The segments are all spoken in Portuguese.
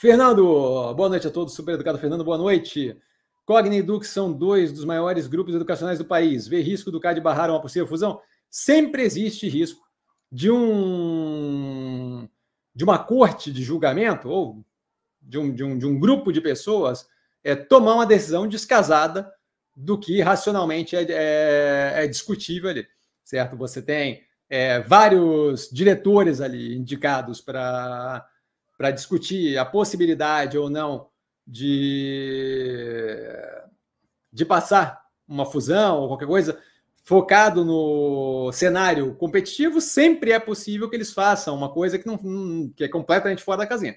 Fernando, boa noite a todos. Super educado, Fernando, boa noite. Cogni e Duque são dois dos maiores grupos educacionais do país. Vê risco do CAD barrar uma possível fusão? Sempre existe risco de um de uma corte de julgamento ou de um, de um, de um grupo de pessoas é, tomar uma decisão descasada do que racionalmente é, é, é discutível ali, certo? Você tem é, vários diretores ali indicados para para discutir a possibilidade ou não de, de passar uma fusão ou qualquer coisa, focado no cenário competitivo, sempre é possível que eles façam uma coisa que, não, que é completamente fora da casinha.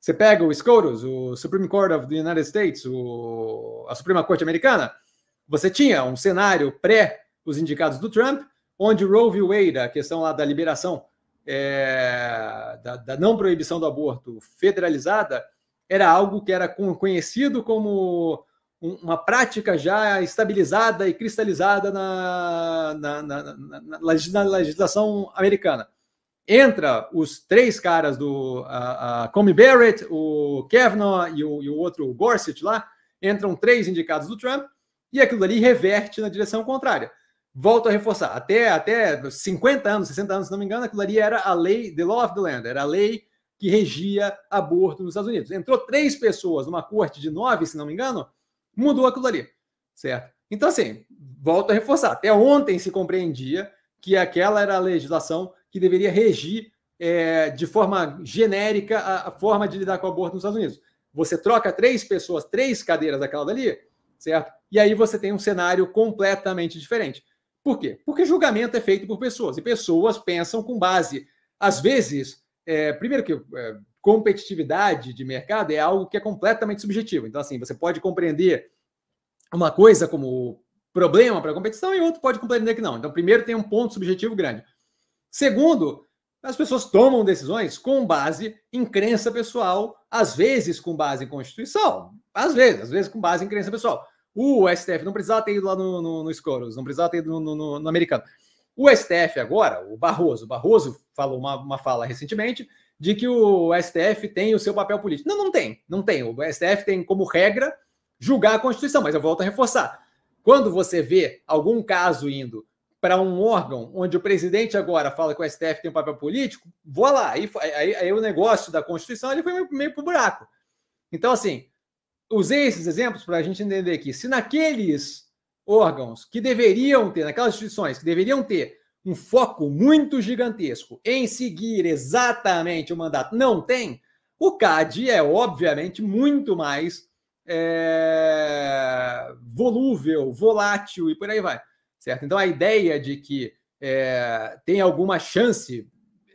Você pega o Scotus, o Supreme Court of the United States, o, a Suprema Corte Americana, você tinha um cenário pré os indicados do Trump, onde Roe v. Wade, a questão lá da liberação é, da, da não proibição do aborto federalizada era algo que era conhecido como uma prática já estabilizada e cristalizada na, na, na, na legislação americana. Entra os três caras do a, a Comey Barrett, o Kavanaugh e o, e o outro Gorsuch lá, entram três indicados do Trump, e aquilo ali reverte na direção contrária volto a reforçar, até, até 50 anos, 60 anos, se não me engano, aquilo ali era a lei, the law of the land, era a lei que regia aborto nos Estados Unidos. Entrou três pessoas numa corte de nove, se não me engano, mudou aquilo ali, certo? Então, assim, volto a reforçar, até ontem se compreendia que aquela era a legislação que deveria regir é, de forma genérica a, a forma de lidar com o aborto nos Estados Unidos. Você troca três pessoas, três cadeiras daquela dali, certo? E aí você tem um cenário completamente diferente. Por quê? Porque julgamento é feito por pessoas e pessoas pensam com base. Às vezes, é, primeiro que é, competitividade de mercado é algo que é completamente subjetivo. Então, assim, você pode compreender uma coisa como problema para a competição e outro pode compreender que não. Então, primeiro, tem um ponto subjetivo grande. Segundo, as pessoas tomam decisões com base em crença pessoal, às vezes com base em constituição, às vezes, às vezes com base em crença pessoal. O STF não precisava ter ido lá no, no, no Scoros, não precisava ter ido no, no, no, americano. O STF agora, o Barroso, o Barroso falou uma, uma fala recentemente de que o STF tem o seu papel político. Não, não tem, não tem. O STF tem como regra julgar a Constituição, mas eu volto a reforçar. Quando você vê algum caso indo para um órgão onde o presidente agora fala que o STF tem um papel político, vou lá. Aí, aí, aí o negócio da Constituição ele foi meio, meio para o buraco. Então, assim, usei esses exemplos para a gente entender que se naqueles órgãos que deveriam ter, naquelas instituições que deveriam ter um foco muito gigantesco em seguir exatamente o mandato, não tem, o CAD é obviamente muito mais é, volúvel, volátil e por aí vai, certo? Então a ideia de que é, tem alguma chance,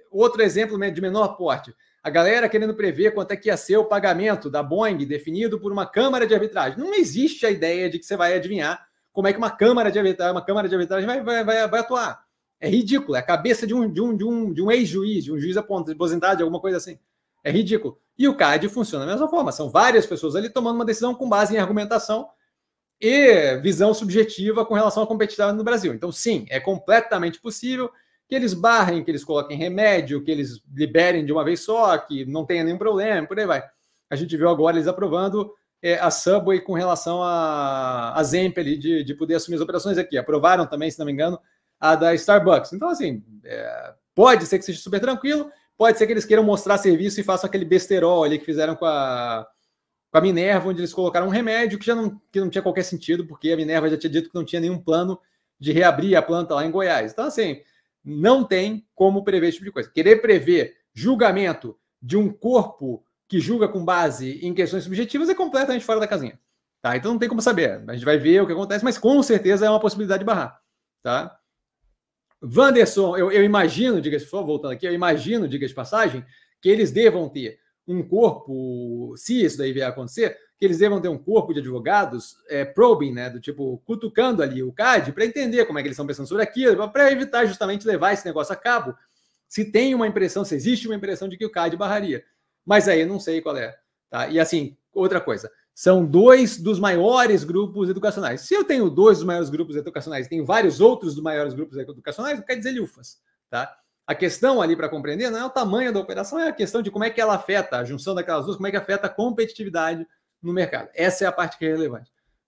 outro exemplo né, de menor porte, a galera querendo prever quanto é que ia ser o pagamento da Boeing definido por uma câmara de arbitragem. Não existe a ideia de que você vai adivinhar como é que uma câmara de arbitragem, uma câmara de arbitragem vai, vai, vai, vai atuar. É ridículo. É a cabeça de um, de um, de um, de um ex-juiz, de um juiz aposentado, de alguma coisa assim. É ridículo. E o CAD funciona da mesma forma. São várias pessoas ali tomando uma decisão com base em argumentação e visão subjetiva com relação à competitividade no Brasil. Então, sim, é completamente possível que eles barrem, que eles coloquem remédio, que eles liberem de uma vez só, que não tenha nenhum problema, por aí vai. A gente viu agora eles aprovando é, a Subway com relação a, a Zemp ali, de, de poder assumir as operações aqui. Aprovaram também, se não me engano, a da Starbucks. Então, assim, é, pode ser que seja super tranquilo, pode ser que eles queiram mostrar serviço e façam aquele besterol ali que fizeram com a, com a Minerva, onde eles colocaram um remédio que já não, que não tinha qualquer sentido, porque a Minerva já tinha dito que não tinha nenhum plano de reabrir a planta lá em Goiás. Então, assim, não tem como prever esse tipo de coisa. Querer prever julgamento de um corpo que julga com base em questões subjetivas é completamente fora da casinha. Tá? Então não tem como saber. A gente vai ver o que acontece, mas com certeza é uma possibilidade de barrar. Tá? Vanderson, eu, eu imagino, diga-se, voltando aqui, eu imagino, diga-se passagem, que eles devam ter um corpo, se isso daí vier a acontecer, que eles devam ter um corpo de advogados é, probing, né, do tipo cutucando ali o CAD para entender como é que eles estão pensando sobre aquilo, para evitar justamente levar esse negócio a cabo. Se tem uma impressão, se existe uma impressão de que o CAD barraria. Mas aí eu não sei qual é. Tá? E assim, outra coisa, são dois dos maiores grupos educacionais. Se eu tenho dois dos maiores grupos educacionais, tenho vários outros dos maiores grupos educacionais, não quer dizer lufas, tá? A questão ali para compreender não é o tamanho da operação, é a questão de como é que ela afeta a junção daquelas duas, como é que afeta a competitividade no mercado. Essa é a parte que é relevante.